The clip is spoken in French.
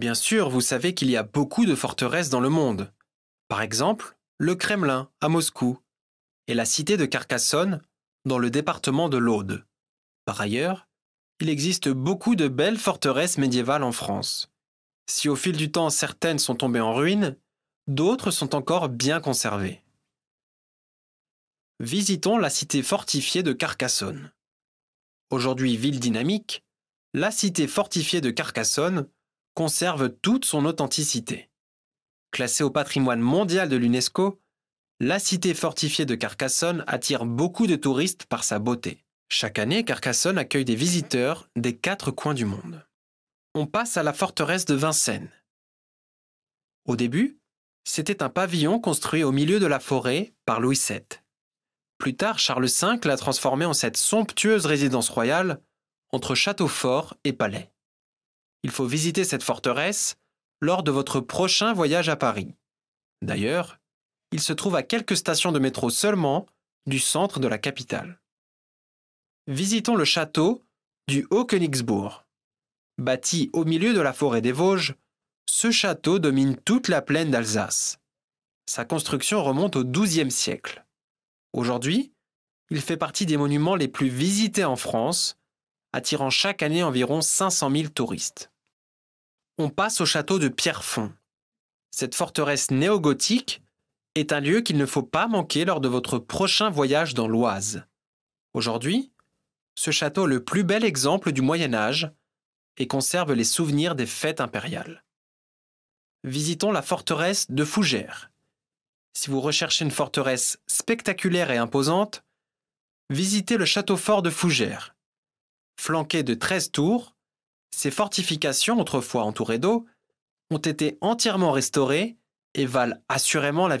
Bien sûr, vous savez qu'il y a beaucoup de forteresses dans le monde. Par exemple, le Kremlin, à Moscou, et la cité de Carcassonne, dans le département de l'Aude. Par ailleurs, il existe beaucoup de belles forteresses médiévales en France. Si au fil du temps certaines sont tombées en ruine, d'autres sont encore bien conservées. Visitons la cité fortifiée de Carcassonne. Aujourd'hui ville dynamique, la cité fortifiée de Carcassonne conserve toute son authenticité. Classée au patrimoine mondial de l'UNESCO, la cité fortifiée de Carcassonne attire beaucoup de touristes par sa beauté. Chaque année, Carcassonne accueille des visiteurs des quatre coins du monde. On passe à la forteresse de Vincennes. Au début, c'était un pavillon construit au milieu de la forêt par Louis VII. Plus tard, Charles V l'a transformé en cette somptueuse résidence royale entre château fort et palais il faut visiter cette forteresse lors de votre prochain voyage à Paris. D'ailleurs, il se trouve à quelques stations de métro seulement du centre de la capitale. Visitons le château du Haut-Königsbourg. Bâti au milieu de la forêt des Vosges, ce château domine toute la plaine d'Alsace. Sa construction remonte au XIIe siècle. Aujourd'hui, il fait partie des monuments les plus visités en France, attirant chaque année environ 500 000 touristes on passe au château de Pierrefonds. Cette forteresse néo-gothique est un lieu qu'il ne faut pas manquer lors de votre prochain voyage dans l'Oise. Aujourd'hui, ce château est le plus bel exemple du Moyen Âge et conserve les souvenirs des fêtes impériales. Visitons la forteresse de Fougères. Si vous recherchez une forteresse spectaculaire et imposante, visitez le château fort de Fougères. Flanqué de 13 tours, ces fortifications, autrefois entourées d'eau, ont été entièrement restaurées et valent assurément la